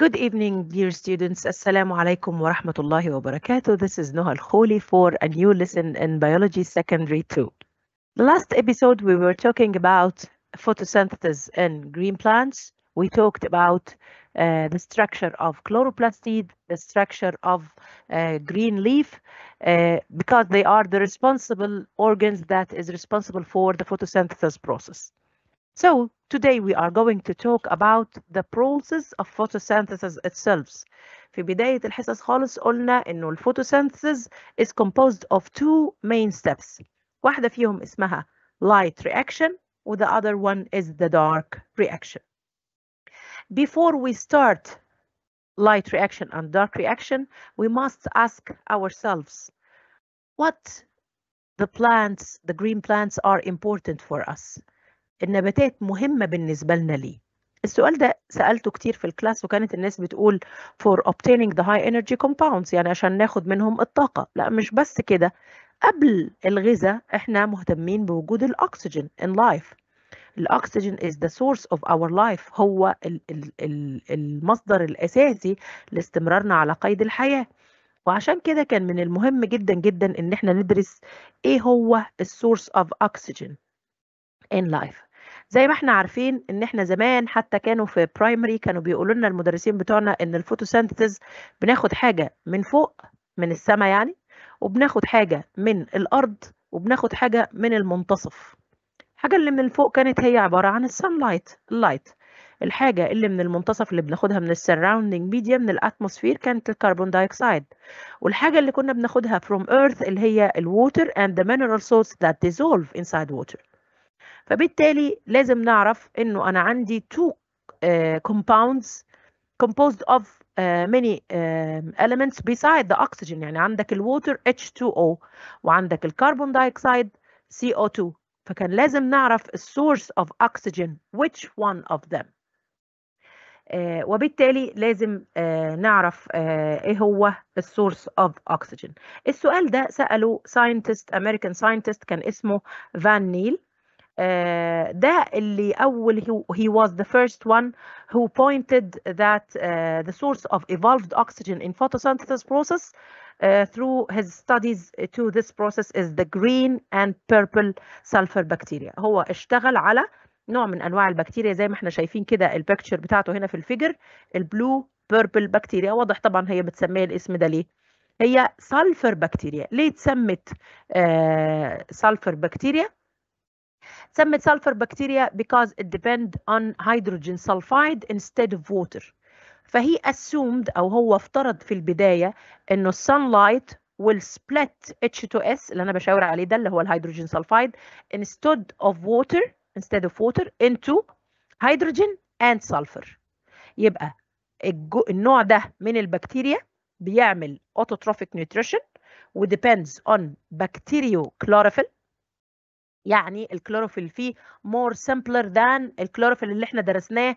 Good evening, dear students. Assalamu alaikum wa rahmatullahi wa barakatuh. This is Noha Kholi for a new lesson in Biology Secondary 2. The last episode, we were talking about photosynthesis in green plants. We talked about uh, the structure of chloroplastid, the structure of uh, green leaf, uh, because they are the responsible organs that is responsible for the photosynthesis process. So today we are going to talk about the process of photosynthesis itself. في بداية الحصص خالص قلنا إنه الفوتوسينثيسيس is composed of two main steps. واحدة فيهم اسمها light reaction and the other one is the dark reaction. Before we start light reaction and dark reaction, we must ask ourselves what the plants, the green plants are important for us. النباتات مهمة بالنسبة لنا ليه السؤال ده سألته كتير في الكلاس وكانت الناس بتقول for obtaining the high energy compounds يعني عشان ناخد منهم الطاقة لا مش بس كده قبل الغذاء احنا مهتمين بوجود الأكسجين in life الأكسجين is the source of our life هو المصدر الأساسي لاستمرارنا على قيد الحياة وعشان كده كان من المهم جدا جدا ان احنا ندرس ايه هو السورس اوف اكسجين in life زي ما احنا عارفين ان احنا زمان حتى كانوا في برايمري كانوا بيقولوا لنا المدرسين بتوعنا ان الفوتوسينثيسز بناخد حاجه من فوق من السماء يعني وبناخد حاجه من الارض وبناخد حاجه من المنتصف الحاجه اللي من فوق كانت هي عباره عن السان لايت اللايت الحاجه اللي من المنتصف اللي بناخدها من السراوندنج ميديا من الاتموسفير كانت الكربون دايوكسيد والحاجه اللي كنا بناخدها from earth اللي هي الووتر and the mineral source that dissolve inside water فبالتالي لازم نعرف انه انا عندي two uh, compounds composed of uh, many uh, elements beside the oxygen يعني عندك الووتر H2O وعندك الكربون دايوكسيد CO2 فكان لازم نعرف السورس of oxygen which one of them وبالتالي لازم نعرف ايه هو السورس اوف oxygen السؤال ده ساله ساينتست امريكان ساينتست كان اسمه فان نيل آه، ده اللي أول he, he was the first one who pointed that uh, the source of evolved oxygen in photosynthesis process uh, through his studies to this process is the green and purple sulfur bacteria هو اشتغل على نوع من انواع البكتيريا زي ما احنا شايفين كده البكتشر بتاعته هنا في الفيجر البلو بيربل بكتيريا واضح طبعا هي متسميه الاسم ده ليه هي سلفر بكتيريا ليه اتسمت سلفر بكتيريا سمت sulfur bacteria because it depend on hydrogen sulfide instead of water فهي assumed أو هو افترض في البداية إنه sunlight will split H2S اللي أنا بشاور عليه ده اللي هو الهيدروجين سلفايد instead of water instead of water into hydrogen and sulfur يبقى النوع ده من البكتيريا بيعمل autotrophic nutrition و depends on bacteriochlorophyll. يعني الكلوروفيل فيه more simpler than الكلوروفيل اللي احنا درسناه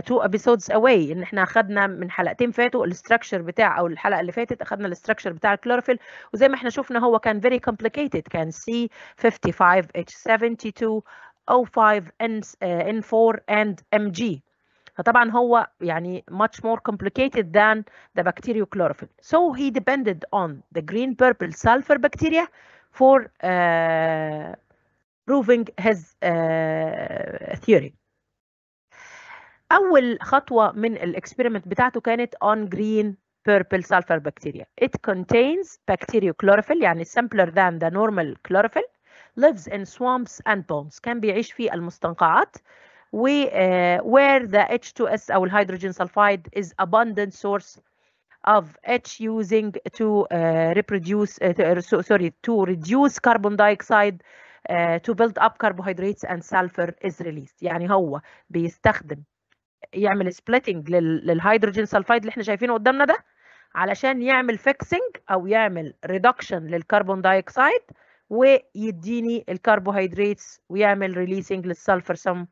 تو ابيسودز اواي ان احنا اخدنا من حلقتين فاتوا الاستراكشر بتاع او الحلقه اللي فاتت اخدنا الاستراكشر بتاع الكلوروفيل وزي ما احنا شفنا هو كان very complicated كان C55H72 O5 N 4 اند ام جي فطبعا هو يعني much more complicated than the chlorophyll. So he depended on the green purple sulfur bacteria for uh, proving his uh, theory أول خطوة من الاكسبيرمنت بتاعته كانت on green purple sulfur bacteria. It contains bacteriochlorophyll يعني simpler than the normal chlorophyll lives in swamps and ponds كان بيعيش في المستنقعات و uh, where the H2S أو الهيدروجين sulfide, is abundant source of H using to uh, reproduce uh, to, sorry to reduce carbon dioxide آه، to build up carbohydrates and sulfur is released يعني هو بيستخدم يعمل سبليتنج للهيدروجين سلفايد اللي احنا شايفينه قدامنا ده علشان يعمل فيكسنج او يعمل ريدكشن للكربون دايوكسيد ويديني الكربوهيدراتس ويعمل ريليسنج للسلفر سم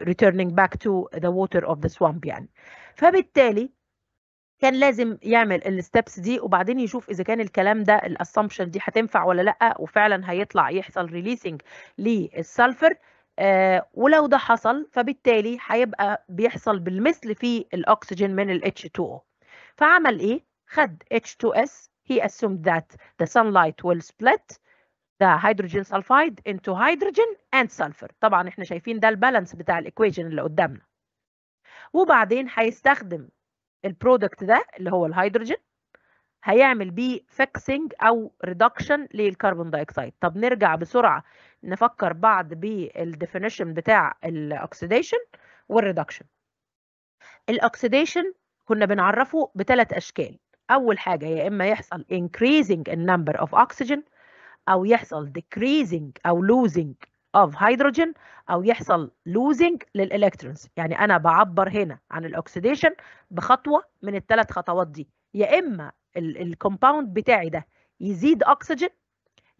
ريتيرنينج باك تو ذا ووتر اوف ذا سوامب يعني فبالتالي كان لازم يعمل الستبس دي وبعدين يشوف اذا كان الكلام ده الاسامبشن دي هتنفع ولا لا وفعلا هيطلع يحصل ريليسنج للسلفر آه ولو ده حصل فبالتالي هيبقى بيحصل بالمثل في الاكسجين من ال 2 او فعمل ايه خد H2S he assumed that the sunlight will split the hydrogen sulfide into hydrogen and sulfur طبعا احنا شايفين ده البالانس بتاع الايكويشن اللي قدامنا وبعدين هيستخدم البرودكت ده اللي هو الهيدروجين هيعمل بيه فيكسنج او ريدكشن للكربون دايكسايد طب نرجع بسرعه نفكر بعض بالديفينيشن بتاع الاكسديشن والريدكشن الاكسديشن كنا بنعرفه بثلاث اشكال اول حاجه يا اما يحصل increasing النمبر اوف oxygen او يحصل decreasing او losing of hydrogen او يحصل losing للالكترونز يعني انا بعبر هنا عن الاكسيديشن بخطوه من الثلاث خطوات دي يا اما الكومباوند بتاعي ده يزيد اكسجين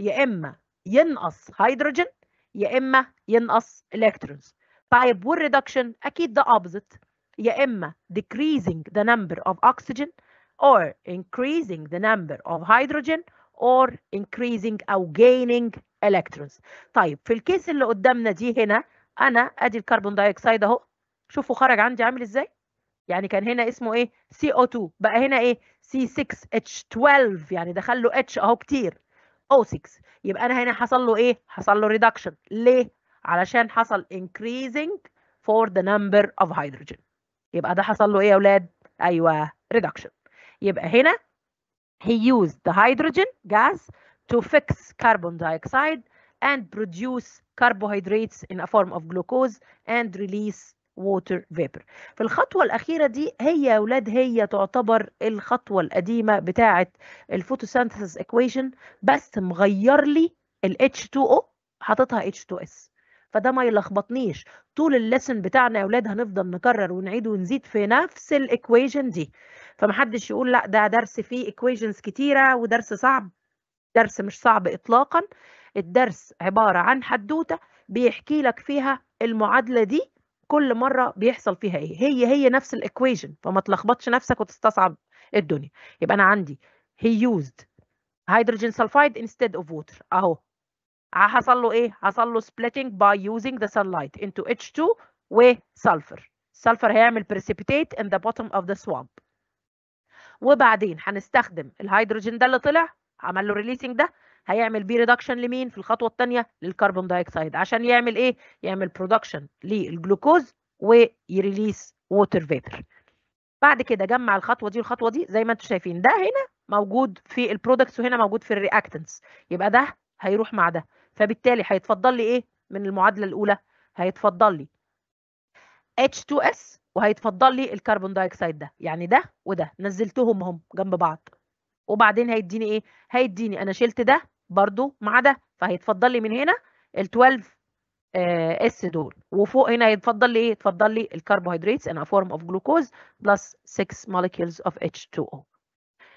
يا اما ينقص هيدروجين يا اما ينقص الكترونز طيب والريدكشن اكيد ده opposite يا اما decreasing the number of oxygen or increasing the number of hydrogen or increasing أو gaining electrons طيب في الكيس اللي قدامنا دي هنا أنا أدي الكربون دايوكسيد أهو شوفوا خرج عندي عامل إزاي يعني كان هنا اسمه ايه CO2 بقى هنا ايه C6H12 يعني دخل له H اهو كتير O6 يبقى انا هنا حصل له ايه حصل له reduction ليه علشان حصل increasing for the number of hydrogen يبقى ده حصل له ايه يا اولاد ايوه reduction يبقى هنا he used the hydrogen gas to fix carbon dioxide and produce carbohydrates in a form of glucose and release water vapor في الخطوة الأخيرة دي هي يا أولاد هي تعتبر الخطوة القديمة بتاعة الفوتوسينثيسيس equation بس مغير لي ال H2O حاططها H2S فده ما يلخبطنيش طول الليسن بتاعنا يا أولاد هنفضل نكرر ونعيد ونزيد في نفس الإيكويشن دي فمحدش يقول لا ده درس فيه equations كتيرة ودرس صعب درس مش صعب إطلاقا الدرس عبارة عن حدوتة بيحكي لك فيها المعادلة دي كل مرة بيحصل فيها إيه هي هي نفس الإكويجن فما تلخبطش نفسك وتستصعب الدنيا يبقى أنا عندي he used hydrogen sulfide instead of water أهو حصل له إيه؟ حصل له splitting by using the sunlight into H2 وسلفر sulfur هيعمل precipitate in the bottom of the swamp وبعدين هنستخدم الهيدروجين ده اللي طلع عمل له ريليسنج ده هيعمل بيه ريدكشن لمين في الخطوه الثانيه للكربون دايكسيد عشان يعمل ايه يعمل برودكشن للجلوكوز ويريليس ووتر فيبر بعد كده جمع الخطوه دي والخطوه دي زي ما انتم شايفين ده هنا موجود في البرودكتس وهنا موجود في الرياكتنتس يبقى ده هيروح مع ده فبالتالي هيتفضل لي ايه من المعادله الاولى هيتفضل لي H2S وهيتفضل لي الكربون دايكسيد ده يعني ده وده نزلتهم هم جنب بعض وبعدين هيديني ايه هيديني انا شلت ده برضو مع ده فهيتفضل لي من هنا ال12 اس آه، دول وفوق هنا هيتفضل لي ايه اتفضل لي الكربوهيدرات ان فورم اوف جلوكوز بلس 6 مولكيولز اوف H2O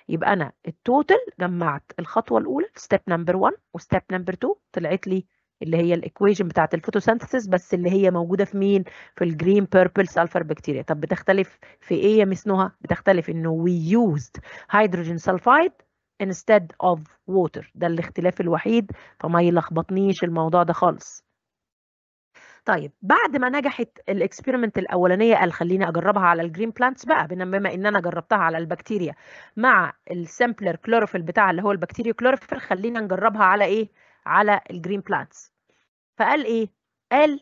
يبقى انا التوتال جمعت الخطوه الاولى ستيب نمبر 1 وستيب نمبر 2 طلعت لي اللي هي الايكويشن بتاعه الفوتوسينثيسيس بس اللي هي موجوده في مين في الجرين بيربل سلفر بكتيريا طب بتختلف في ايه يا مس نهى بتختلف انه وي يوزد هيدروجين سلفايد instead of water ده الاختلاف الوحيد فما يلخبطنيش الموضوع ده خالص طيب بعد ما نجحت الاكسبيرمنت الاولانيه قال خليني اجربها على الجرين بلانتس بقى بما ان انا جربتها على البكتيريا مع السامبلر كلوروفيل بتاع اللي هو البكتيريا كلوروفيل خلينا نجربها على ايه على الجرين بلانتس فقال ايه قال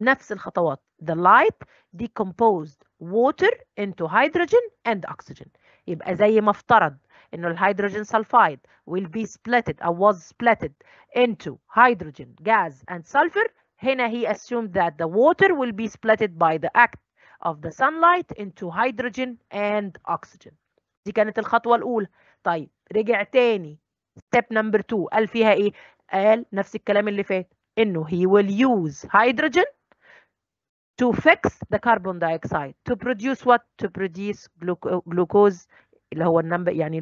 نفس الخطوات the light decomposed water into hydrogen and oxygen يبقى زي ما افترض انه الهيدروجين سلفايد will be splitted or was splitted into hydrogen gas and sulfur هنا he assumed that the water will be splitted by the act of the sunlight into hydrogen and oxygen دي كانت الخطوة الأولى طيب رجع تاني step number 2 قال فيها ايه قال نفس الكلام اللي فات انه he will use hydrogen to fix the carbon dioxide to produce what to produce glucose اللي هو النمبر يعني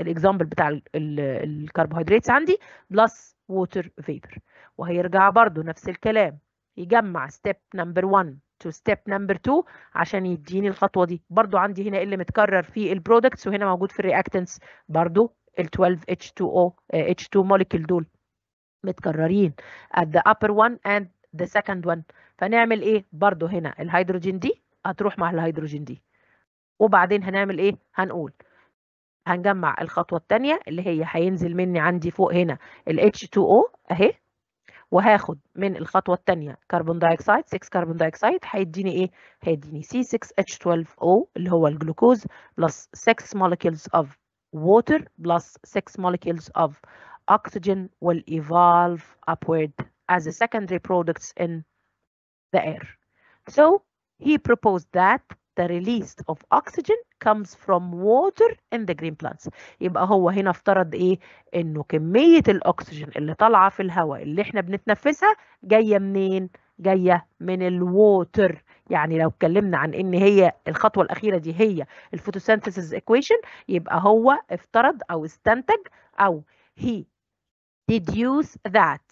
الاكزامبل بتاع الكربوهيدرات عندي بلس ووتر فيبر وهيرجع برضو نفس الكلام يجمع ستيب نمبر 1 تو ستيب نمبر 2 عشان يديني الخطوه دي برضو عندي هنا اللي متكرر في البرودكتس وهنا موجود في الرياكتنتس برضو ال 12 H2O H2 molecule دول متكررين at the upper one and the second one فنعمل ايه برضو هنا الهيدروجين دي هتروح مع الهيدروجين دي وبعدين هنعمل ايه هنقول هنجمع الخطوة التانية اللي هي هينزل مني عندي فوق هنا ال H2O اهي وهاخد من الخطوة التانية كربون دايكسايد 6 كربون دايكسايد هيديني ايه؟ هيديني C6H12O اللي هو الجلوكوز plus 6 molecules of water plus 6 molecules of oxygen will evolve upward as a secondary products in the air. So he proposed that the release of oxygen comes from water in the green plants يبقى هو هنا افترض ايه انه كمية الاكسجين اللي طالعة في الهواء اللي احنا بنتنفسها جاية منين جاية من الووتر يعني لو اتكلمنا عن ان هي الخطوة الاخيرة دي هي الفوتوسينثيسيس ايكويشن يبقى هو افترض او استنتج او he deduce that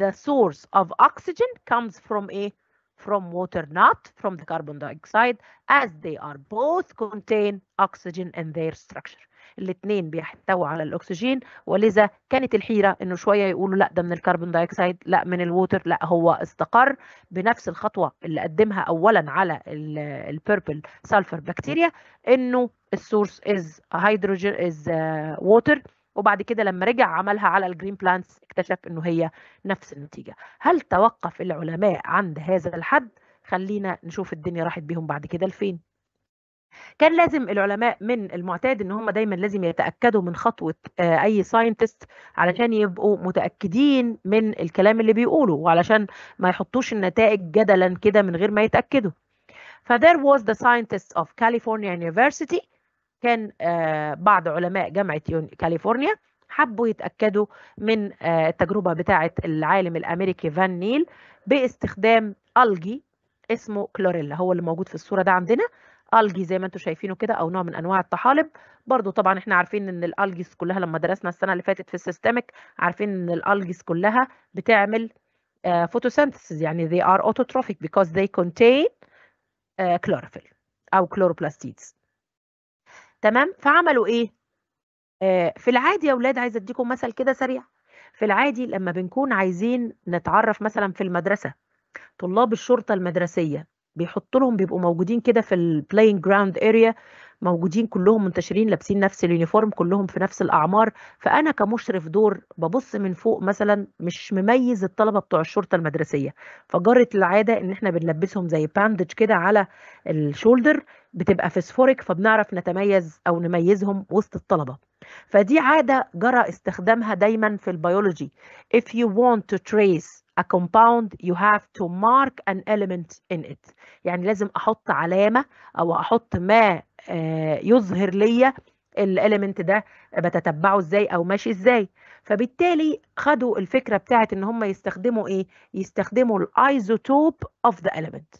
the source of oxygen comes from a from water not from the carbon dioxide as they are both contain oxygen in their structure الاثنين بيحتووا على الاكسجين ولذا كانت الحيره انه شويه يقولوا لا ده من الكربون دايكسيد لا من الووتر لا هو استقر بنفس الخطوه اللي قدمها اولا على البيربل سلفر بكتيريا انه السورس از هيدروجين از ووتر وبعد كده لما رجع عملها على الجرين بلانتس اكتشف انه هي نفس النتيجه هل توقف العلماء عند هذا الحد خلينا نشوف الدنيا راحت بيهم بعد كده لفين كان لازم العلماء من المعتاد ان هم دايما لازم يتاكدوا من خطوه آه، اي ساينتست علشان يبقوا متاكدين من الكلام اللي بيقوله وعلشان ما يحطوش النتائج جدلا كده من غير ما يتاكدوا فذير was the scientist of California University كان آه، بعض علماء جامعة كاليفورنيا حبوا يتأكدوا من آه، التجربة بتاعة العالم الأمريكي فان نيل باستخدام ألجي اسمه كلوريلا هو اللي موجود في الصورة ده عندنا ألجي زي ما انتم شايفينه كده أو نوع من أنواع الطحالب برضو طبعا احنا عارفين ان الألجيز كلها لما درسنا السنة اللي فاتت في السيستمك عارفين ان الألجيز كلها بتعمل فوتوسينثيسيس آه، يعني they are autotrophic because they contain chlorophyll أو كلوروبلاستيدز تمام فعملوا ايه آه في العادي يا اولاد عايزه اديكم مثل كده سريع في العادي لما بنكون عايزين نتعرف مثلا في المدرسه طلاب الشرطه المدرسيه بيحط لهم بيبقوا موجودين كده في البلاينج جراوند اريا موجودين كلهم منتشرين لابسين نفس اليونيفورم كلهم في نفس الاعمار فانا كمشرف دور ببص من فوق مثلا مش مميز الطلبه بتوع الشرطه المدرسيه فجرت العاده ان احنا بنلبسهم زي باندج كده على الشولدر بتبقى فسفوريك فبنعرف نتميز او نميزهم وسط الطلبه فدي عاده جرى استخدامها دايما في البيولوجي if you want to trace a compound you have to mark an element in it يعني لازم احط علامه او احط ما آه، يظهر ليا الاليمنت ده بتتبعه ازاي او ماشي ازاي فبالتالي خدوا الفكره بتاعت ان هم يستخدموا ايه يستخدموا الايزوتوب اوف ذا اليمنت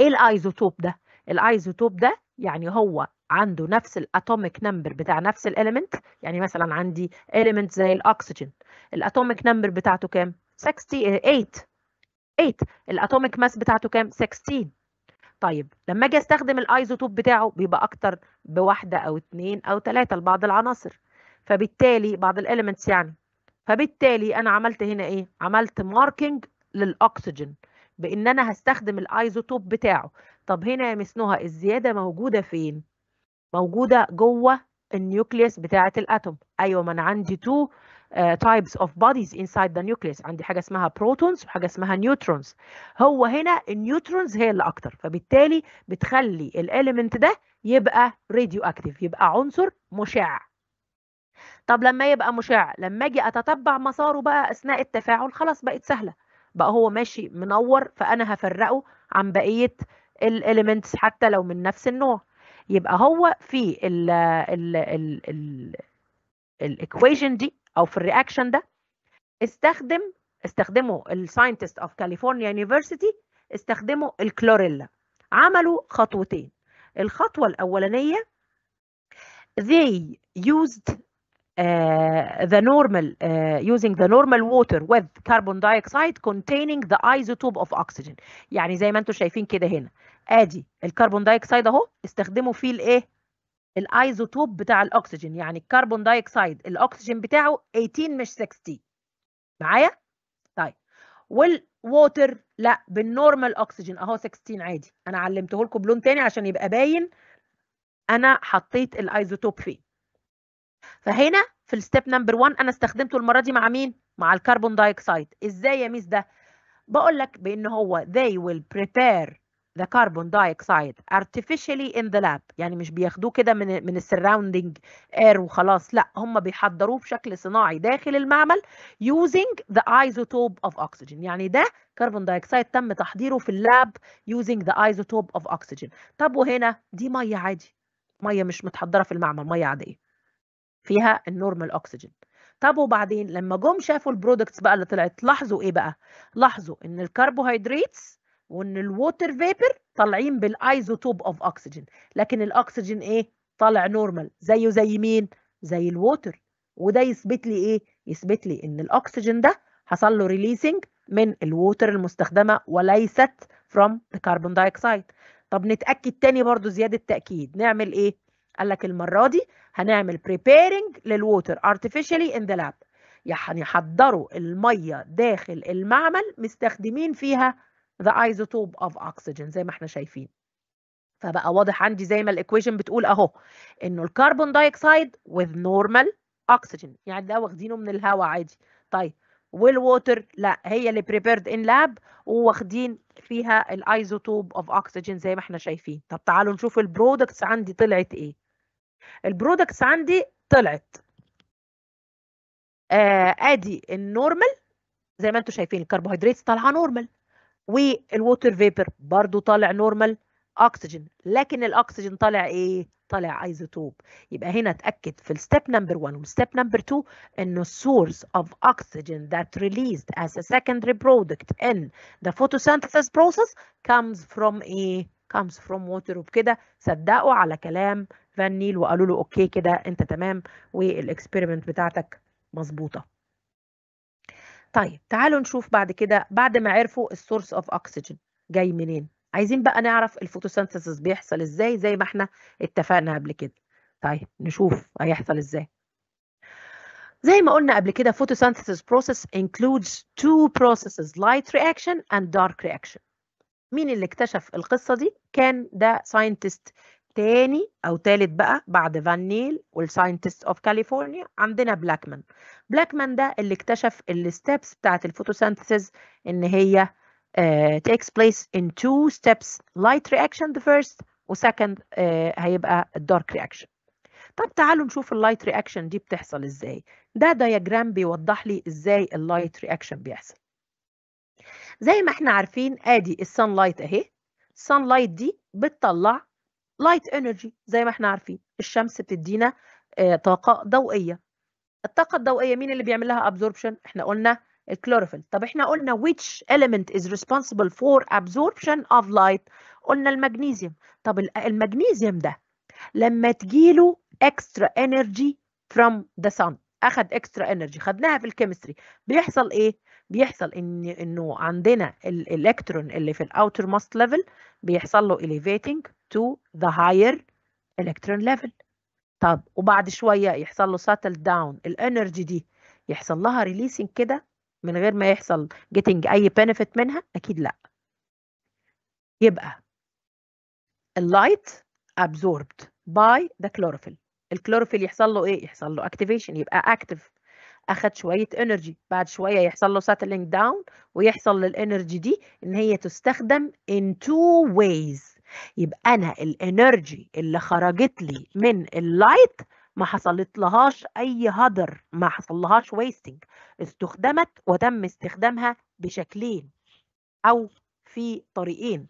ايه الايزوتوب ده الايزوتوب ده يعني هو عنده نفس الاتوميك نمبر بتاع نفس الاليمنت يعني مثلا عندي اليمنت زي الاكسجين الاتوميك نمبر بتاعته كام 68 8 الاتوميك ماس بتاعته كام 16 طيب لما اجي استخدم الايزوتوب بتاعه بيبقى اكتر بواحده او اتنين او ثلاثه لبعض العناصر فبالتالي بعض الاليمنتس يعني فبالتالي انا عملت هنا ايه عملت ماركينج للاكسجين بان انا هستخدم الايزوتوب بتاعه طب هنا يا مس نهى الزياده موجوده فين موجوده جوه النيوكليوس بتاعه الاتوم ايوه ما انا عندي 2 آه، types of bodies inside the nucleus عندي حاجه اسمها بروتونز وحاجه اسمها نيوترونز هو هنا النيوترونز هي اللي اكتر فبالتالي بتخلي الاليمنت ده يبقى راديو اكتيف يبقى عنصر مشع طب لما يبقى مشع لما اجي اتتبع مساره بقى اثناء التفاعل خلاص بقت سهله بقى هو ماشي منور فانا هفرقه عن بقيه الاليمنتس حتى لو من نفس النوع يبقى هو في ال ال ال الايكويشن دي او في الرياكشن ده استخدم استخدموا الساينتست اوف كاليفورنيا يونيفرسيتي استخدموا الكلوريلا عملوا خطوتين الخطوه الاولانيه they used uh, the normal uh, using the normal water with carbon dioxide containing the isotope of oxygen يعني زي ما انتم شايفين كده هنا ادي الكربون دايوكسيد اهو استخدموا فيه الايه الايزوتوب بتاع الاكسجين يعني الكربون دايوكسيد الاكسجين بتاعه 18 مش 60 معايا طيب والووتر لا بالنورمال اكسجين اهو 16 عادي انا علمته لكم بلون تاني عشان يبقى باين انا حطيت الايزوتوب فين فهنا في الستيب نمبر 1 انا استخدمته المره دي مع مين مع الكربون دايوكسيد ازاي يا ميس ده بقول لك بان هو they will prepare the carbon dioxide artificially in the lab يعني مش بياخدوه كده من من السراوندينج اير وخلاص لا هم بيحضروه بشكل صناعي داخل المعمل using the isotope of oxygen يعني ده كربون دايكسايد تم تحضيره في اللاب using the isotope of oxygen طب وهنا دي ميه عادي ميه مش متحضره في المعمل ميه عاديه فيها النورمال اكسجين طب وبعدين لما جم شافوا البرودكتس بقى اللي طلعت لاحظوا ايه بقى لاحظوا ان الكربوهيدراتس وان الووتر فيبر طالعين بالايزوتوب اوف اكسجين لكن الاكسجين ايه طالع نورمال زيه زي مين زي الووتر وده يثبت لي ايه يثبت لي ان الاكسجين ده حصل له ريليسنج من الووتر المستخدمه وليست from the carbon dioxide طب نتاكد تاني برضو زياده تاكيد نعمل ايه قال لك المره دي هنعمل preparing للووتر artificially in the lab يعني حضروا الميه داخل المعمل مستخدمين فيها the isotope of oxygen زي ما احنا شايفين فبقى واضح عندي زي ما الايكويشن بتقول اهو انه الكربون دايكسايد with normal oxygen يعني ده واخدينه من الهواء عادي طيب والووتر لا هي اللي prepared in lab وواخدين فيها الايزوتوب of oxygen زي ما احنا شايفين طب تعالوا نشوف البرودكتس عندي طلعت ايه البرودكتس عندي طلعت آه ادي النورمال زي ما انتم شايفين الكربوهيدرات طالعه نورمال والووتر فيبر برضو طالع نورمال اكسجين لكن الاكسجين طالع ايه طالع ايزوتوب يبقى هنا اتاكد في الستيب نمبر 1 والستيب نمبر 2 انه السورس اوف oxygen that released as a secondary product in the photosynthesis process comes from ايه comes from water وبكده صدقوا على كلام فان نيل وقالوا له اوكي كده انت تمام والاكسبيرمنت بتاعتك مظبوطه طيب تعالوا نشوف بعد كده بعد ما عرفوا السورس اوف اكسجين جاي منين عايزين بقى نعرف الفوتوسنتسيس بيحصل ازاي زي ما احنا اتفقنا قبل كده طيب نشوف هيحصل ازاي زي ما قلنا قبل كده photosynthesis process includes two processes light reaction and dark reaction مين اللي اكتشف القصة دي؟ كان ده scientist تاني او تالت بقى بعد فان نيل والساينتست اوف كاليفورنيا عندنا بلاكمان بلاكمان ده اللي اكتشف الستبس بتاعت الفوتوسينثيسيس ان هي uh, takes place in two steps light reaction the first وسكند uh, آه، هيبقى الدارك رياكشن طب تعالوا نشوف اللايت رياكشن دي بتحصل ازاي ده دياجرام بيوضح لي ازاي اللايت رياكشن بيحصل زي ما احنا عارفين ادي السان لايت اهي السان لايت دي بتطلع لايت انرجي زي ما احنا عارفين الشمس بتدينا آه، طاقه ضوئيه الطاقه الضوئيه مين اللي بيعمل لها absorption احنا قلنا الكلوروفيل طب احنا قلنا which element is responsible for absorption of light قلنا المغنيسيوم طب المغنيسيوم ده لما تجيله extra energy from the sun اخد extra energy خدناها في الكيمستري بيحصل ايه بيحصل ان انه عندنا الالكترون اللي في الاوتر ماست ليفل بيحصل له elevating to the higher electron level طب وبعد شويه يحصل له ساتل داون الانرجي دي يحصل لها ريليسنج كده من غير ما يحصل جيتنج اي بنفيت منها اكيد لا يبقى اللايت absorbed by the كلوروفيل الكلوروفيل يحصل له ايه يحصل له اكتيفيشن يبقى اكتف اخذ شويه انرجي بعد شويه يحصل له ساتلينج داون ويحصل للانرجي دي ان هي تستخدم in two ways يبقى انا الانرجي اللي خرجت لي من اللايت ما حصلت لهاش اي هدر ما حصل لهاش ويستنج استخدمت وتم استخدامها بشكلين او في طريقين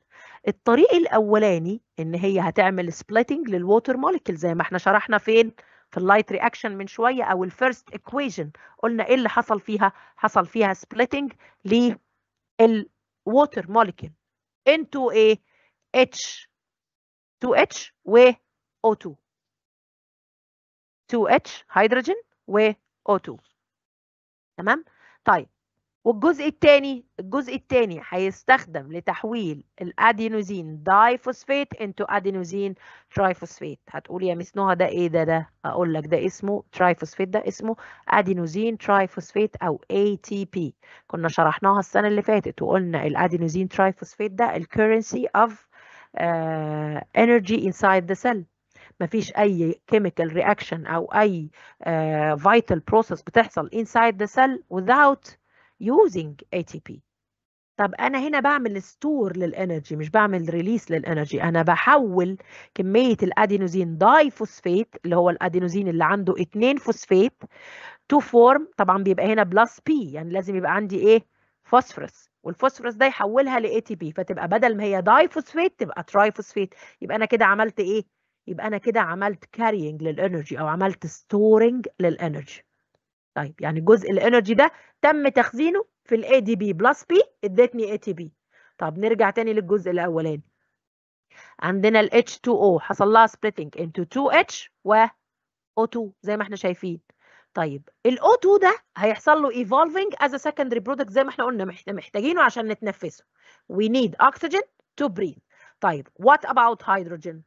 الطريق الاولاني ان هي هتعمل سبليتنج للووتر موليكيول زي ما احنا شرحنا فين في اللايت رياكشن من شويه او الفيرست ايكويشن قلنا ايه اللي حصل فيها حصل فيها سبليتنج للووتر موليكيول into a H 2H و O2 2H هيدروجين و O2 تمام طيب والجزء الثاني الجزء الثاني هيستخدم لتحويل الادينوزين داي فوسفيت انتو ادينوزين ترايفوسفيت هتقول يا مس نهى ده ايه ده ده اقول لك ده اسمه ترايفوسفيت ده اسمه ادينوزين ترايفوسفيت او اي تي بي كنا شرحناها السنه اللي فاتت وقلنا الادينوزين ترايفوسفيت ده الكرنسي اوف انرجي انسايد ذا سيل مفيش اي كيميكال رياكشن او اي فيتال uh, بروسيس بتحصل انسايد ذا سيل without يوزنج اي تي بي طب انا هنا بعمل ستور للانرجي مش بعمل ريليس للانرجي انا بحول كميه الادينوزين داي فوسفيت اللي هو الادينوزين اللي عنده 2 فوسفيت تو فورم طبعا بيبقى هنا بلس بي يعني لازم يبقى عندي ايه فوسفورس والفوسفورس ده يحولها لاي تي بي فتبقى بدل ما هي داي فوسفيت تبقى تراي فوسفيت يبقى انا كده عملت ايه يبقى انا كده عملت كارينج للانرجي او عملت ستورنج للانرجي طيب يعني جزء الانرجي ده تم تخزينه في الاي دي بي بلس بي ادتني اي تي بي طب نرجع تاني للجزء الاولاني عندنا ال H2O حصل لها splitting into 2H و O2 زي ما احنا شايفين طيب ال O2 ده هيحصل له evolving as a secondary product زي ما احنا قلنا محتاجينه عشان نتنفسه we need oxygen to breathe طيب what about hydrogen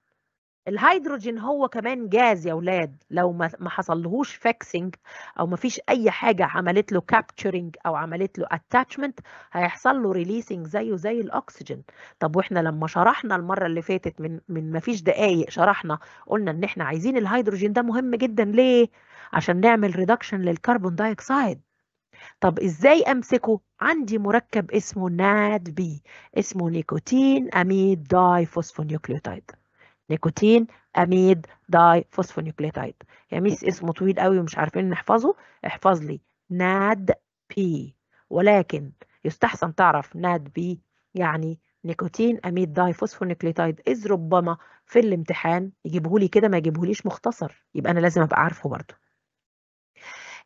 الهيدروجين هو كمان جاز يا اولاد لو ما حصلهوش فاكسنج او ما فيش اي حاجه عملت له كابتشرنج او عملت له اتاتشمنت هيحصل له ريليسنج زيه زي الاكسجين طب واحنا لما شرحنا المره اللي فاتت من من ما فيش دقائق شرحنا قلنا ان احنا عايزين الهيدروجين ده مهم جدا ليه عشان نعمل ريدكشن للكربون دايكسايد طب ازاي امسكه عندي مركب اسمه ناد بي اسمه نيكوتين اميد داي فوسفونيوكليوتايد نيكوتين اميد داي فوسفونيوكليتايد يا ميس اسمه طويل قوي ومش عارفين نحفظه احفظ لي ناد بي ولكن يستحسن تعرف ناد بي يعني نيكوتين اميد داي فوسفونيوكليتايد اذ ربما في الامتحان يجيبهولي كده ما يجيبهوليش مختصر يبقى انا لازم ابقى عارفه برضه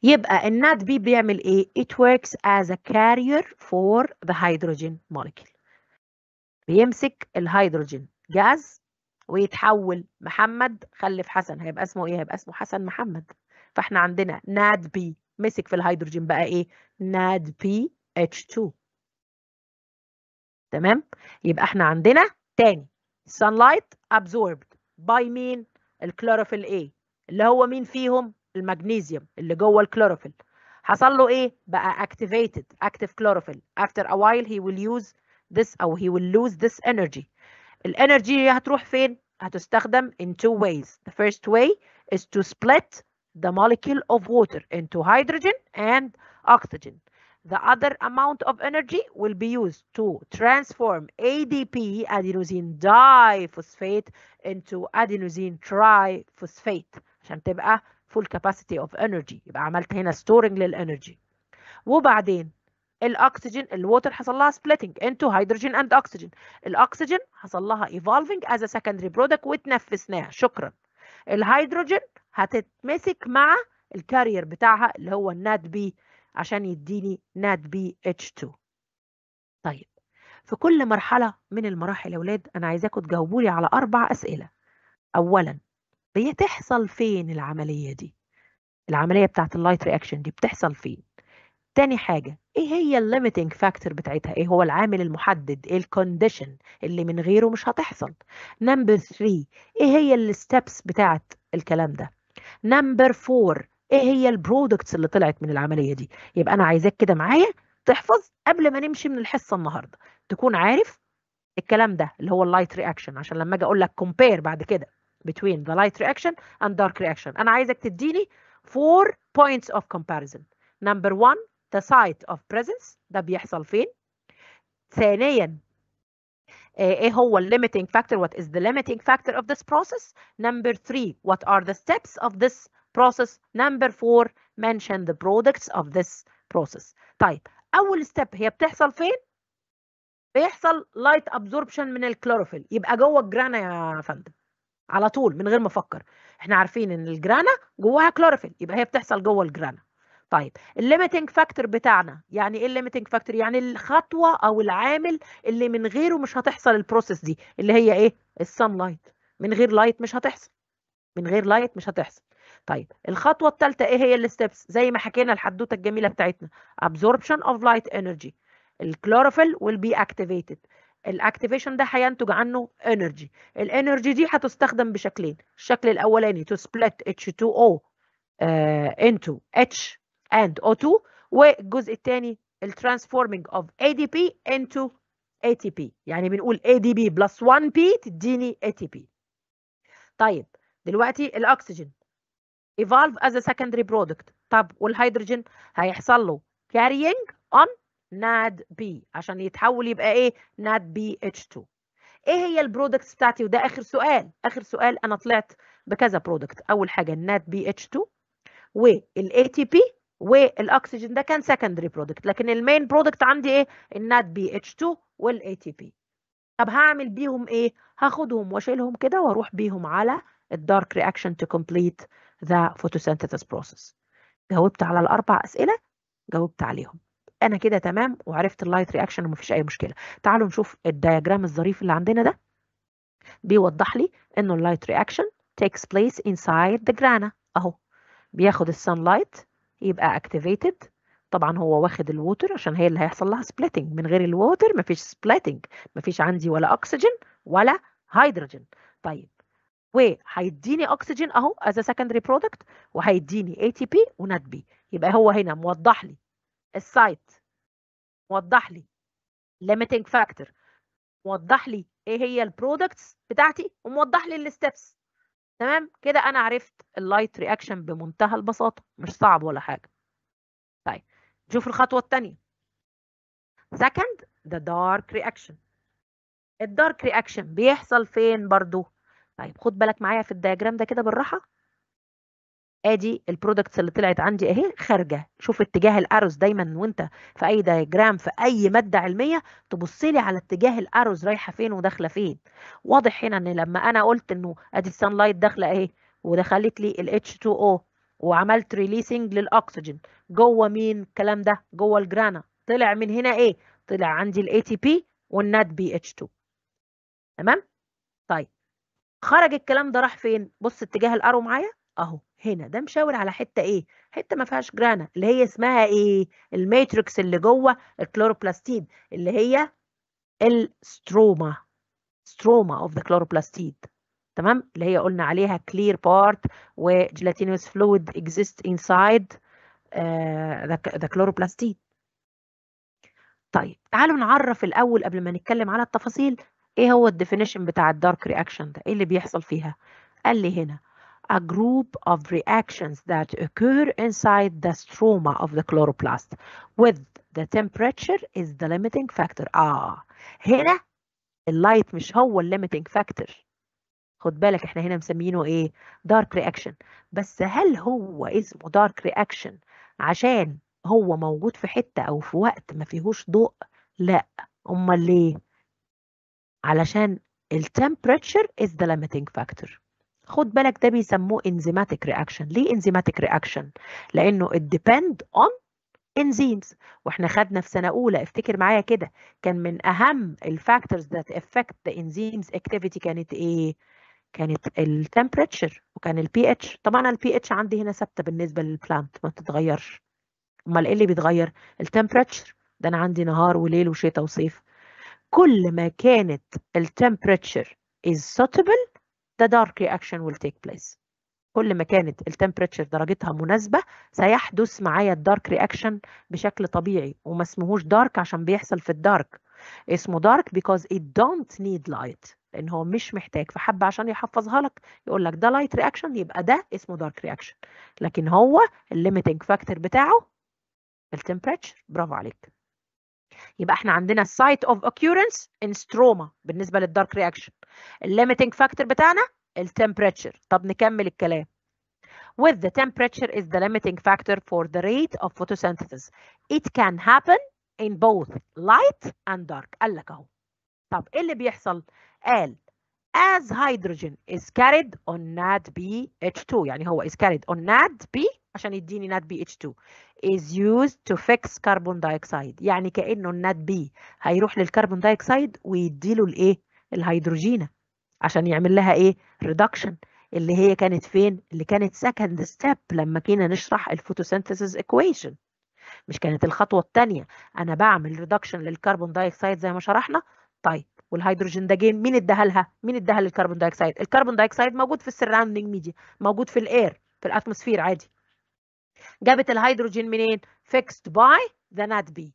يبقى الناد بي بيعمل ايه it works as a carrier for the hydrogen molecule بيمسك الهيدروجين جاز ويتحول محمد خلف حسن هيبقى اسمه ايه هيبقى اسمه حسن محمد فاحنا عندنا ناد بي مسك في الهيدروجين بقى ايه ناد بي اتش 2 تمام يبقى احنا عندنا تاني sunlight absorbed by مين الكلوروفيل A إيه؟ اللي هو مين فيهم المغنيسيوم اللي جوه الكلوروفيل حصل له ايه بقى activated active chlorophyll after a while he will use this او he will lose this energy الانرجي هتروح فين هتستخدم in two ways the first way is to split the molecule of water into hydrogen and oxygen the other amount of energy will be used to transform ADP, adenosine diphosphate, into adenosine triphosphate عشان تبقى full capacity of energy يبقى عملت هنا storing للانرجي وبعدين الاكسجين الووتر حصل لها سبليتنج انتو هيدروجين اند اكسجين الاكسجين حصل لها ايفولفنج از ا سكندري برودكت وتنفسناها شكرا الهيدروجين هتتمسك مع الكارير بتاعها اللي هو النات بي عشان يديني نات بي اتش 2 طيب في كل مرحله من المراحل يا اولاد انا عايزاكم تجاوبوا لي على اربع اسئله اولا بتحصل فين العمليه دي العمليه بتاعت اللايت رياكشن دي بتحصل فين تاني حاجه ايه هي الليميتنج فاكتور بتاعتها ايه هو العامل المحدد ايه الكونديشن اللي من غيره مش هتحصل نمبر 3 ايه هي الستبس بتاعت الكلام ده نمبر 4 ايه هي البرودكتس اللي طلعت من العمليه دي يبقى انا عايزاك كده معايا تحفظ قبل ما نمشي من الحصه النهارده تكون عارف الكلام ده اللي هو اللايت رياكشن عشان لما اجي اقول لك كومبير بعد كده between the light reaction and dark reaction انا عايزك تديني 4 points of comparison number 1 the site of presence ده بيحصل فين ثانيا ايه هو ال limiting factor what is the limiting factor of this process number three what are the steps of this process number four mention the products of this process طيب اول step هي بتحصل فين بيحصل light absorption من الكلوروفيل يبقى جوه الجرانا يا فندم على طول من غير ما افكر احنا عارفين ان الجرانا جواها كلوروفيل يبقى هي بتحصل جوه الجرانا طيب الليمتنج فاكتور بتاعنا يعني ايه الليمتنج فاكتور يعني الخطوه او العامل اللي من غيره مش هتحصل البروسيس دي اللي هي ايه السن لايت من غير لايت مش هتحصل من غير لايت مش هتحصل طيب الخطوه الثالثه ايه هي الستبس زي ما حكينا الحدوته الجميله بتاعتنا absorption of light energy الكلوروفيل will be activated الاكتيفيشن ده هينتج عنه انرجي الانرجي دي هتستخدم بشكلين الشكل الاولاني to split H2O uh, آه، into H and O2 والجزء الثاني transforming of ADP into ATP يعني بنقول ADP plus 1P تديني ATP طيب دلوقتي الاكسجين evolve as a secondary product طب والهيدروجين هيحصل له carrying on NADP عشان يتحول يبقى ايه NADPH2 ايه هي البرودكتس بتاعتي وده اخر سؤال اخر سؤال انا طلعت بكذا برودكت اول حاجه النات بي 2 والATP والاكسجين ده كان سكندري برودكت لكن المين برودكت عندي ايه النات بي اتش 2 والاي تي بي طب هعمل بيهم ايه هاخدهم واشيلهم كده واروح بيهم على الدارك رياكشن تو كومبليت ذا فوتوسينثيسيس بروسيس جاوبت على الاربع اسئله جاوبت عليهم انا كده تمام وعرفت اللايت رياكشن ومفيش اي مشكله تعالوا نشوف الدياجرام الظريف اللي عندنا ده بيوضح لي انه اللايت رياكشن takes place inside the grana اهو بياخد السان لايت يبقى activated طبعا هو واخد الووتر عشان هي اللي هيحصل لها splitting من غير الووتر مفيش ما مفيش عندي ولا اكسجين ولا هيدروجين طيب وهيديني اكسجين اهو از secondary برودكت وهيديني ATP تي بي ونات بي يبقى هو هنا موضح لي السايت موضح لي limiting فاكتور موضح لي ايه هي البرودكتس بتاعتي وموضح لي الستبس تمام كده انا عرفت اللايت رياكشن بمنتهى البساطه مش صعب ولا حاجه طيب نشوف الخطوه الثانيه second the dark reaction الدارك رياكشن بيحصل فين برضو طيب خد بالك معايا في الدياجرام ده كده بالراحه ادي البرودكتس اللي طلعت عندي اهي خارجه شوف اتجاه الاروز دايما وانت في اي دياجرام في اي ماده علميه تبص لي على اتجاه الاروز رايحه فين وداخله فين واضح هنا ان لما انا قلت انه ادي السان لايت داخله اهي ودخلت لي ال H2O وعملت ريليسنج للاكسجين جوه مين الكلام ده جوه الجرانا طلع من هنا ايه طلع عندي الاي تي بي والنات بي اتش 2 تمام طيب خرج الكلام ده راح فين بص اتجاه الارو معايا اهو هنا ده مشاور على حته ايه حته ما فيهاش جرانا اللي هي اسمها ايه الماتريكس اللي جوه الكلوروبلاستيد اللي هي الستروما ستروما اوف ذا كلوروبلاستيد تمام اللي هي قلنا عليها كلير بارت وجيلاتينوس فلويد اكزيست انسايد ذا كلوروبلاستيد طيب تعالوا نعرف الاول قبل ما نتكلم على التفاصيل ايه هو الديفينيشن بتاع الدارك رياكشن ده ايه اللي بيحصل فيها قال لي هنا a group of reactions that occur inside the stroma of the chloroplast with the temperature is the limiting factor. آه هنا اللايت مش هو limiting factor. خد بالك احنا هنا مسمينه ايه دارك رياكشن بس هل هو اسمه دارك رياكشن عشان هو موجود في حته او في وقت ما فيهوش ضوء لا امال ليه علشان التمبريتشر از ذا limiting فاكتور خد بالك ده بيسموه enzymatic رياكشن ليه enzymatic رياكشن لانه الديبند اون انزيمز واحنا خدنا في سنه اولى افتكر معايا كده كان من اهم الفاكتورز ذات افكت ذا انزيمز اكتيفيتي كانت ايه كانت التمبريتشر وكان البي اتش طبعا انا البي اتش عندي هنا ثابته بالنسبه للبلانت ما بتتغيرش امال ايه اللي بيتغير التمبريتشر ده انا عندي نهار وليل وشتاء وصيف كل ما كانت التمبريتشر از suitable the dark reaction will take place كل ما كانت التمبريتشر درجتها مناسبة سيحدث معايا الدارك رياكشن بشكل طبيعي وما اسمهوش دارك عشان بيحصل في الدارك اسمه دارك because it don't need light لان هو مش محتاج فحب عشان يحفظها لك يقول لك ده لايت رياكشن يبقى ده اسمه دارك رياكشن لكن هو الليميتنج فاكتور بتاعه التمبريتشر برافو عليك يبقى احنا عندنا site of occurrence in stroma بالنسبة للدارك reaction limiting factor بتاعنا temperature طب نكمل الكلام with the temperature is the limiting factor for the rate of photosynthesis it can happen in both light and dark قال لك اهو طب اللي بيحصل قال as hydrogen is carried on bh 2 يعني هو is carried on B عشان يديني bh 2 is used to fix carbon dioxide يعني كأنه NAD B هيروح للكربون دايوكسيد ويديله الايه الهيدروجينة عشان يعمل لها ايه reduction اللي هي كانت فين اللي كانت second step لما كنا نشرح الفوتوسينثيسيس equation مش كانت الخطوة الثانية أنا بعمل reduction للكربون دايكسايد زي ما شرحنا طيب والهيدروجين ده جه مين اداها لها مين اداها للكربون دايوكسيد الكربون دايوكسيد موجود في السراوندنج ميديا موجود في الاير في الاتموسفير عادي جابت الهيدروجين منين فيكست باي ذا نات بي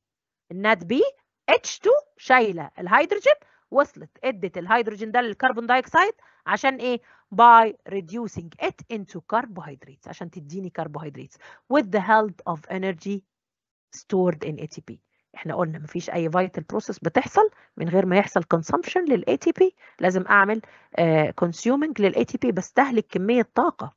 النات بي H2 شايله الهيدروجين وصلت ادت الهيدروجين ده للكربون دايوكسيد عشان ايه by reducing it into carbohydrates عشان تديني carbohydrates with the help of energy stored in ATP احنا قلنا مفيش اي فيتال بروسيس بتحصل من غير ما يحصل كونسامشن للاي تي بي لازم اعمل كونسيومنج للاي تي بي بستهلك كميه طاقه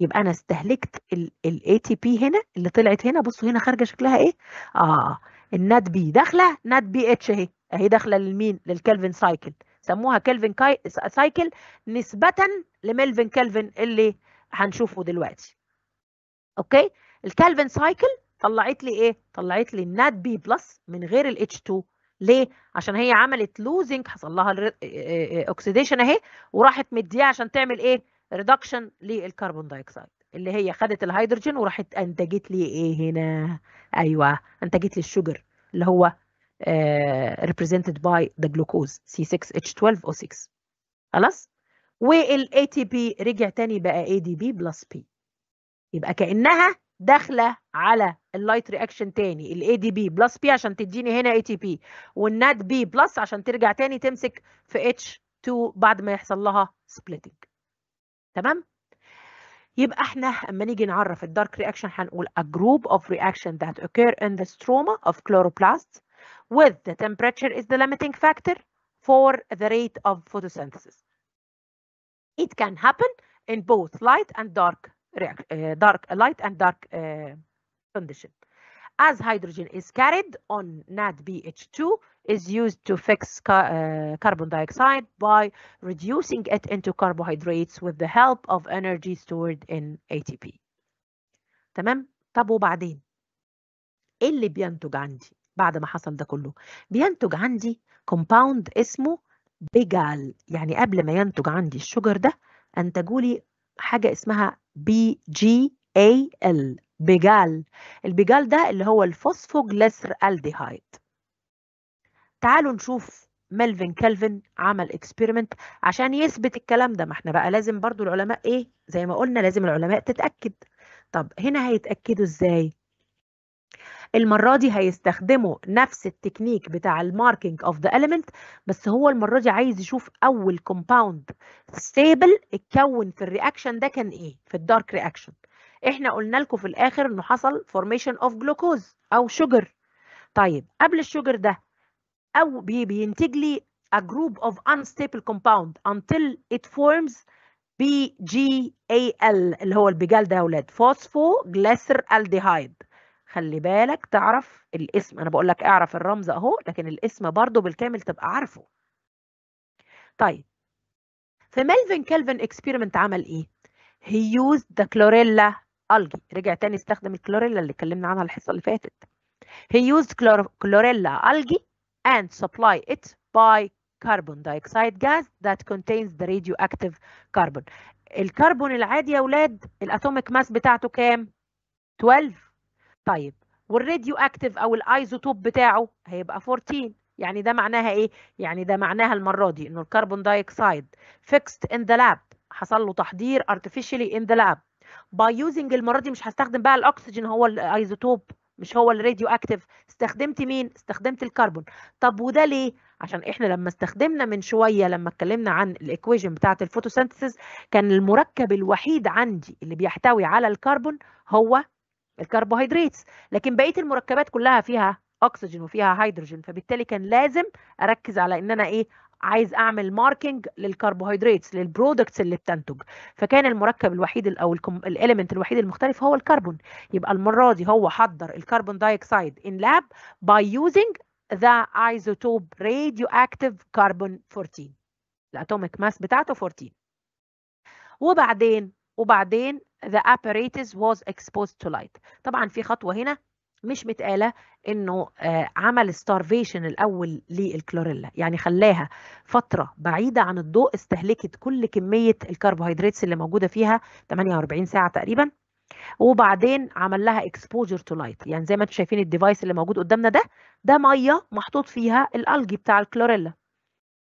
يبقى انا استهلكت الاي تي بي هنا اللي طلعت هنا بصوا هنا خارجه شكلها ايه اه النات بي داخله نات بي اتش اهي اهي داخله لمين للكلفن سايكل سموها كلفن كاي... سايكل نسبه لملفن كلفن اللي هنشوفه دلوقتي اوكي الكلفن سايكل طلعت لي ايه طلعت لي النات بي بلس من غير الاتش 2 ليه عشان هي عملت لوزنج حصل لها اوكسيديشن آه، آه، آه، اهي وراحت مديها عشان تعمل ايه ريدكشن للكربون دايكسايد اللي هي خدت الهيدروجين وراحت انتجت لي ايه هنا ايوه انتجت لي الشوجر اللي هو ريبريزنتد باي ذا جلوكوز سي 6 اتش 12 او 6 خلاص والاي تي بي رجع تاني بقى اي دي بي بلس بي يبقى كأنها داخله على اللايت رياكشن تاني الاي دي بي بلس بي عشان تديني هنا اي تي بي والنات بي بلس عشان ترجع تاني تمسك في اتش 2 بعد ما يحصل لها سبليتنج تمام يبقى احنا اما نيجي نعرف الدارك رياكشن هنقول a group of reaction that occur in the stroma of chloroplasts with the temperature is the limiting factor for the rate of photosynthesis. It can happen in both light and dark react, uh, dark uh, light and dark uh, condition. As hydrogen is carried on NADPH2 is used to fix ca uh, carbon dioxide by reducing it into carbohydrates with the help of energy stored in ATP. تمام؟ طب وبعدين؟ ايه اللي بينتج عندي بعد ما حصل ده كله؟ بينتج عندي كومباوند اسمه بيجال يعني قبل ما ينتج عندي الشجر ده انتجوا لي حاجة اسمها بي جي اي ال بيجال البيجال ده اللي هو الفوسفوجليسر الديهايد تعالوا نشوف ملفن كلفن عمل اكسبيرمنت عشان يثبت الكلام ده ما احنا بقى لازم برضو العلماء ايه زي ما قلنا لازم العلماء تتاكد طب هنا هيتاكدوا ازاي المره دي هيستخدموا نفس التكنيك بتاع الماركينج اوف ذا element بس هو المره دي عايز يشوف اول كومباوند ستيبل اتكون في الرياكشن ده كان ايه في الدارك رياكشن احنا قلنا لكم في الاخر انه حصل فورميشن اوف جلوكوز او شوجر طيب قبل الشوجر ده او بينتج لي a group of unstable compound until it forms BGAL اللي هو البجال ده يا اولاد فوسفو جلاسر الديهايد خلي بالك تعرف الاسم انا بقول لك اعرف الرمز اهو لكن الاسم برضو بالكامل تبقى عارفه طيب في ملفن كالفن اكسبيرمنت عمل ايه هي يوز ذا كلوريلا الجي رجع تاني استخدم الكلوريلا اللي اتكلمنا عنها الحصه اللي فاتت يوز كلوريلا الجي اند and supply it by carbon dioxide gas that contains the radioactive carbon الكربون العادي يا اولاد الاتوميك ماس بتاعته كام 12 طيب والراديو اكتف او الايزوتوب بتاعه هيبقى 14 يعني ده معناها ايه يعني ده معناها المره دي انه الكربون دايكسايد فيكست ان ذا لاب حصل له تحضير ارتفيشلي ان ذا لاب باي يوزنج المره دي مش هستخدم بقى الاكسجين هو الايزوتوب مش هو الراديو اكتف استخدمت مين استخدمت الكربون طب وده ليه عشان احنا لما استخدمنا من شويه لما اتكلمنا عن الايكويشن بتاعه الفوتوسينثيسيس كان المركب الوحيد عندي اللي بيحتوي على الكربون هو الكربوهيدرات لكن بقيه المركبات كلها فيها اكسجين وفيها هيدروجين فبالتالي كان لازم اركز على ان انا ايه عايز اعمل ماركينج للكربوهيدرات للبرودكتس اللي بتنتج فكان المركب الوحيد او الاليمنت الوحيد المختلف هو الكربون يبقى المره دي هو حضر الكربون دايوكسيد ان لاب باي يوزنج ذا ايزوتوب راديو اكتيف كربون 14 الاتوميك ماس بتاعته 14 وبعدين وبعدين the apparatus was exposed to light طبعا في خطوة هنا مش متقالة انه آه، عمل starvation الاول للكلوريلا يعني خلاها فترة بعيدة عن الضوء استهلكت كل كمية الكربوهيدراتس اللي موجودة فيها 48 ساعة تقريبا وبعدين عمل لها اكسبوجر تو لايت يعني زي ما انتم شايفين الديفايس اللي موجود قدامنا ده ده ميه محطوط فيها الالجي بتاع الكلوريلا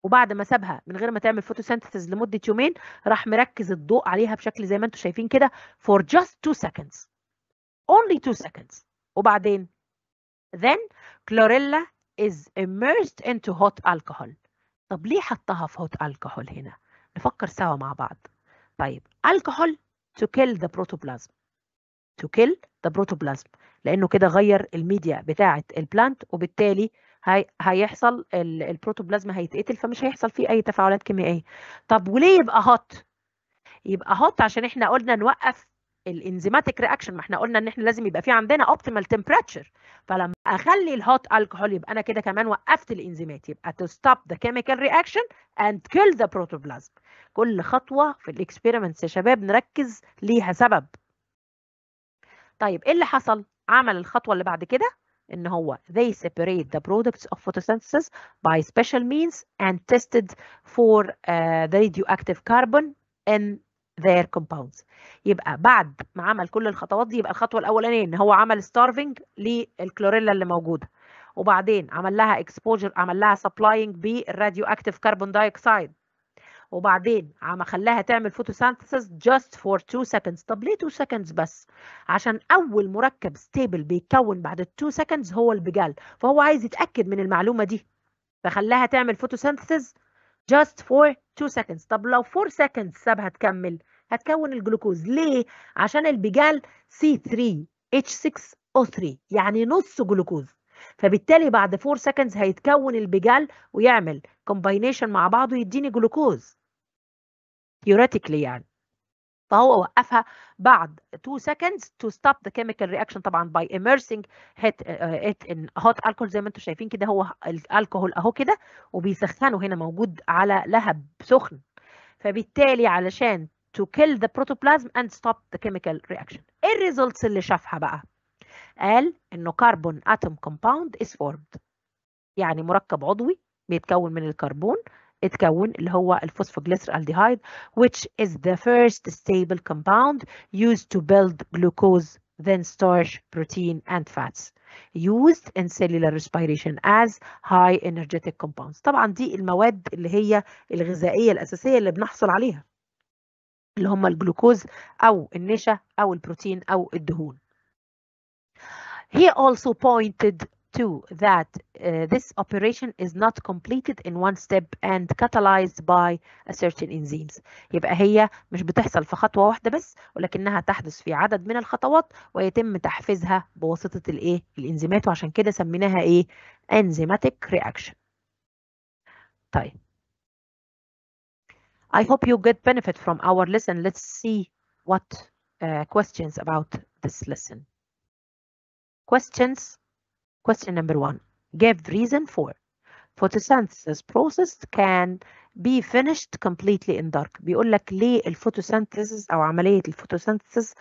وبعد ما سابها من غير ما تعمل فوتوسينثيسز لمده يومين راح مركز الضوء عليها بشكل زي ما انتم شايفين كده for just 2 seconds only 2 seconds وبعدين then chlorella is immersed into hot alcohol طب ليه حطها في hot alcohol هنا نفكر سوا مع بعض طيب alcohol to kill the protoplasm to kill the protoplasm لانه كده غير الميديا بتاعه البلانت وبالتالي هي... هيحصل البروتوبلازما هيتقتل فمش هيحصل فيه اي تفاعلات كيميائيه طب وليه يبقى هوت يبقى هوت عشان احنا قلنا نوقف الانزيماتيك رياكشن ما احنا قلنا ان احنا لازم يبقى في عندنا اوبتيمال تمبريتشر فلما اخلي الهوت الكحول يبقى انا كده كمان وقفت الانزيمات يبقى تو ستوب ذا كيميكال رياكشن اند كيل ذا بروتوبلازم كل خطوه في الاكسبيرمنتس يا شباب نركز ليها سبب طيب ايه اللي حصل عمل الخطوه اللي بعد كده ان هو they separate the products of photosynthesis by special means and tested for uh, the radioactive carbon in their compounds يبقى بعد ما عمل كل الخطوات دي يبقى الخطوه الاولانيه ان هو عمل starving للكلوريلا اللي موجوده وبعدين عمل لها اكسبوجر عمل لها supplying بالراديو اكتيف كربون دايوكسيد وبعدين عم خلاها تعمل فوتوسينثيسيس جاست فور 2 سكندز طب ليه 2 سكندز بس عشان اول مركب ستيبل بيتكون بعد ال 2 سكندز هو البجال فهو عايز يتاكد من المعلومه دي فخلاها تعمل فوتوسينثيسيس جاست فور 2 سكندز طب لو 4 سكندز سابها تكمل هتكون الجلوكوز ليه عشان البجال C3H6O3 يعني نص جلوكوز فبالتالي بعد 4 سكندز هيتكون البجال ويعمل كومباينيشن مع بعضه يديني جلوكوز theoretically يعني فهو وقفها بعد 2 seconds to stop the chemical reaction طبعا by immersing uh, it in hot alcohol زي ما انتم شايفين كده هو الكحول اهو كده وبيسخنه هنا موجود على لهب سخن فبالتالي علشان to kill the protoplasm and stop the chemical reaction ايه الريزلتس اللي شافها بقى قال انه كربون اتوم كومباوند از فورمد يعني مركب عضوي بيتكون من الكربون اتكون اللي هو الفوسفوجليسرالديهايد which is the first stable compound used to build glucose then starch, protein, and fats used in cellular respiration as high energetic compounds. طبعا دي المواد اللي هي الغذائية الأساسية اللي بنحصل عليها اللي هم الجلوكوز أو النشا أو البروتين أو الدهون. He also pointed Two, that uh, this operation is not completed in one step and catalyzed by a certain enzymes. يبقى هي مش بتحصل في خطوة واحدة بس ولكنها تحدث في عدد من الخطوات ويتم تحفيزها بواسطة الايه؟ الانزيمات وعشان كده سميناها ايه؟ enzymatic reaction. طيب. I hope you get benefit from our lesson. Let's see what uh, questions about this lesson. Questions Question number one, give reason for. Photosynthesis process can be finished completely in dark. بيقول لك ليه الفوتوسينثيسيس أو عملية الفوتوسينثيسيس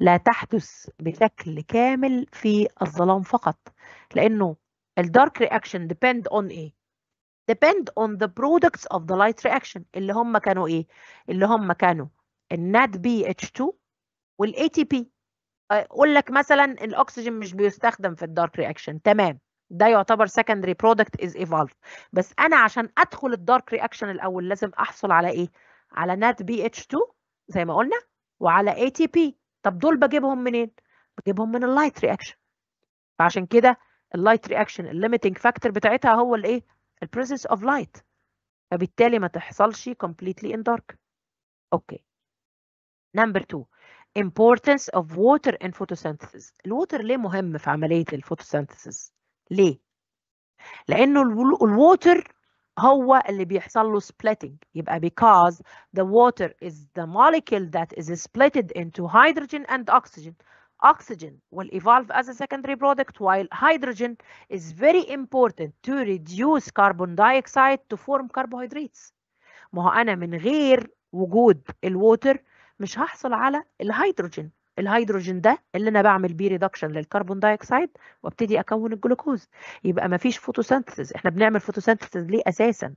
لا تحدث بشكل كامل في الظلام فقط. لأنه dark reaction depend on إيه؟ depend on the products of the light reaction اللي هم كانوا إيه؟ اللي هم كانوا النات بي اتش 2 ATP اقول لك مثلا الاكسجين مش بيستخدم في الدارك رياكشن تمام ده يعتبر سكندري برودكت از ايفولف بس انا عشان ادخل الدارك رياكشن الاول لازم احصل على ايه على نات بي اتش 2 زي ما قلنا وعلى اي تي بي طب دول بجيبهم منين بجيبهم من اللايت رياكشن فعشان كده اللايت رياكشن الليميتنج فاكتور بتاعتها هو الايه البريزنس اوف لايت فبالتالي ما تحصلش completely in dark اوكي نمبر 2 importance of water in photosynthesis الووتر ليه مهم في عملية الفوتوسينثيسيس ليه لأنه الووتر هو اللي بيحصل له splitting يبقى because the water is the molecule that is split into hydrogen and oxygen oxygen will evolve as a secondary product while hydrogen is very important to reduce carbon dioxide to form carbohydrates ما هو انا من غير وجود مش هحصل على الهيدروجين الهيدروجين ده اللي انا بعمل بيه ريدكشن للكربون دايكسايد وابتدي اكون الجلوكوز يبقى ما فيش فوتوسينثيسز احنا بنعمل فوتوسينثيسز ليه اساسا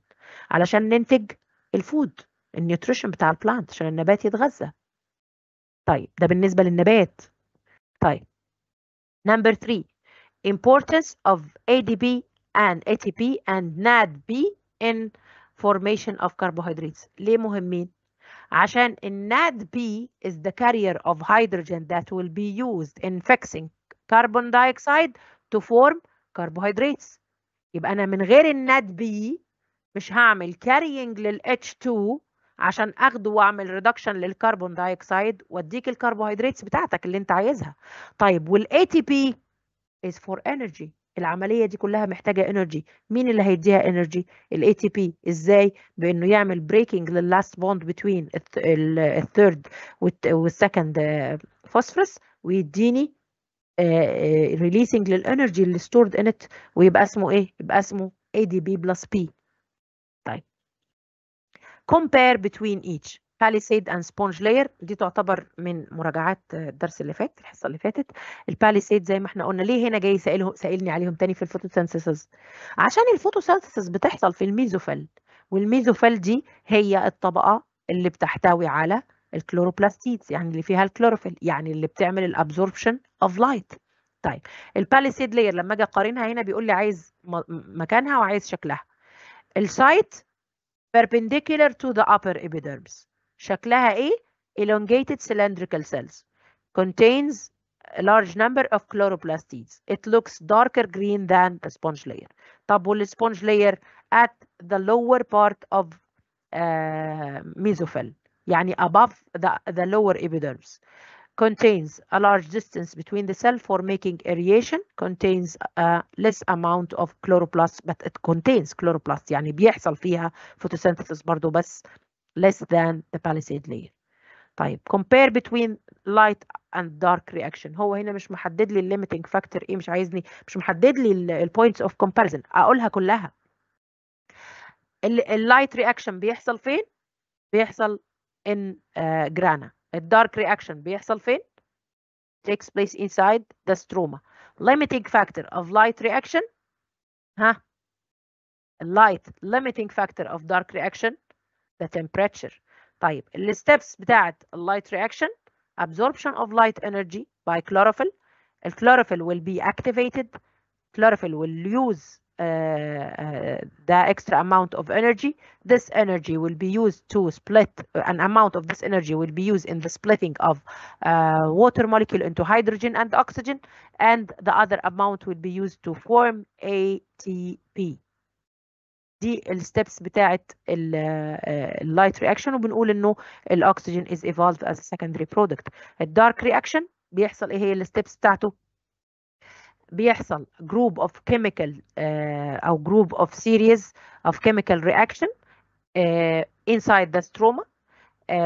علشان ننتج الفود النيوتريشن بتاع البلانت عشان النبات يتغذى طيب ده بالنسبه للنبات طيب نمبر 3 importance of ADP and ATP and NADP in formation of carbohydrates ليه مهمين عشان بي is the carrier of hydrogen that will be used in fixing carbon dioxide to form carbohydrates يبقى أنا من غير الناد بي مش هعمل carrying لل H2 عشان اخده واعمل reduction للكربون dioxide واديك الكربوهيدرات بتاعتك اللي انت عايزها طيب وال ATP is for energy. العمليه دي كلها محتاجه انرجي مين اللي هيديها انرجي الاي تي بي ازاي بانه يعمل بريكنج لللاست بوند بتوين الثيرد والسكند فوسفورس ويديني ريليسنج آه، آه، للانرجي اللي ستورد ان ويبقى اسمه ايه يبقى اسمه اي دي بي بلس بي طيب compare between each باليسيد اند سبونج لاير دي تعتبر من مراجعات الدرس اللي فات الحصه اللي فاتت الباليسيد زي ما احنا قلنا ليه هنا جاي سائله سائلني عليهم تاني في الفوتوسنثيسز عشان الفوتوسنثيسز بتحصل في الميزوفيل والميزوفيل دي هي الطبقه اللي بتحتوي على الكلوروبلاستيدز يعني اللي فيها الكلوروفيل يعني اللي بتعمل الابزوربشن اوف لايت طيب الباليسيد لاير لما اجي اقارنها هنا بيقول لي عايز مكانها وعايز شكلها السايت perpendicular to the upper epidermis شكلها ايه elongated cylindrical cells contains a large number of chloroplasts. it looks darker green than the sponge layer طب sponge layer at the lower part of uh, mesophyll يعني above the, the lower epidermis contains a large distance between the cell for making aeration contains a less amount of chloroplast but it contains chloroplast يعني بيحصل فيها photosynthesis برضو بس less than the palisade layer طيب compare between light and dark reaction هو هنا مش محدد لي limiting factor ايه مش عايزني مش محدد لي points of comparison اقولها كلها اللايت reaction بيحصل فين بيحصل in uh, grana الدارك reaction بيحصل فين takes place inside the stroma limiting factor of light reaction ها light limiting factor of dark reaction the temperature طيب steps. بتاعت Light reaction. absorption of light energy by chlorophyll chlorophyll will be activated chlorophyll will use uh, uh, the extra amount of energy this energy will be used to split uh, an amount of this energy will be used in the splitting of uh, water molecule into hydrogen and oxygen and the other amount will be used to form ATP دي الستبس بتاعه آه، اللايت رياكشن وبنقول انه الاكسجين از ايفولف از سكندري برودكت الدارك رياكشن بيحصل ايه هي الستبس بتاعته بيحصل جروب اوف كيميكال او جروب اوف سيريز اوف كيميكال رياكشن انسايد ذا ستروما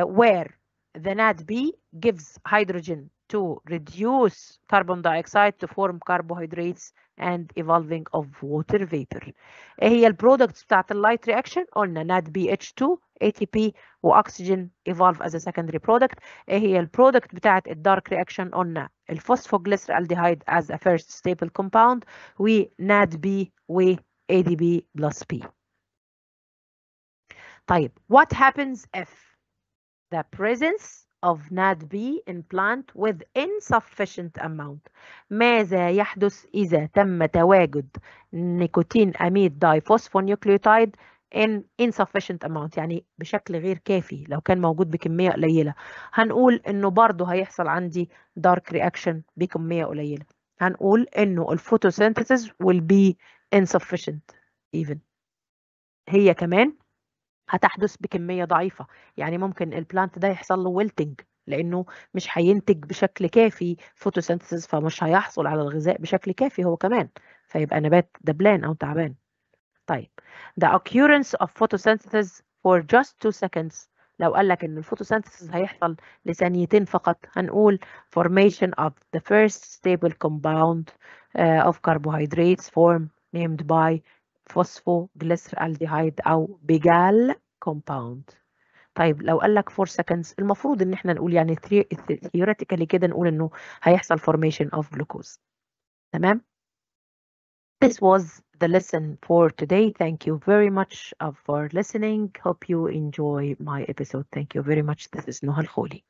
وير ذا نات بي gives hydrogen to reduce carbon dioxide to form carbohydrates and evolving of water vapor AHL product البرودكتس بتاعت اللايت رياكشن قلنا نات 2 ATP oxygen evolve as a secondary product AHL product هي البرودكت dark reaction on قلنا الفوسفوجليسرالديهايد as a first stable compound ونات بي و ADB plus P طيب what happens if the presence of NADB in plant with insufficient amount ماذا يحدث إذا تم تواجد نيكوتين أميد ديفوسفونيوكليوتايد in insufficient amount يعني بشكل غير كافي لو كان موجود بكمية قليلة هنقول إنه برضه هيحصل عندي dark reaction بكمية قليلة هنقول إنه الفوتوسينثيسيس will be insufficient even هي كمان هتحدث بكميه ضعيفه يعني ممكن البلانت ده يحصل له ويلتنج لانه مش هينتج بشكل كافي فوتوسينثيسيس فمش هيحصل على الغذاء بشكل كافي هو كمان فيبقى نبات دبلان او تعبان طيب the occurrence of photosynthesis for just two seconds لو قال لك ان الفوتوسينثيسيس هيحصل لثانيتين فقط هنقول formation of the first stable compound آه، of carbohydrates form named by فوسفوجليسرالديهايد أو بيجال كومباوند طيب لو قال لك 4 seconds المفروض ان احنا نقول يعني theoretically كده نقول انه هيحصل formation of glucose تمام This was the lesson for today. Thank you very much for listening. Hope you enjoy my episode. Thank you very much. This is Noha Kholi.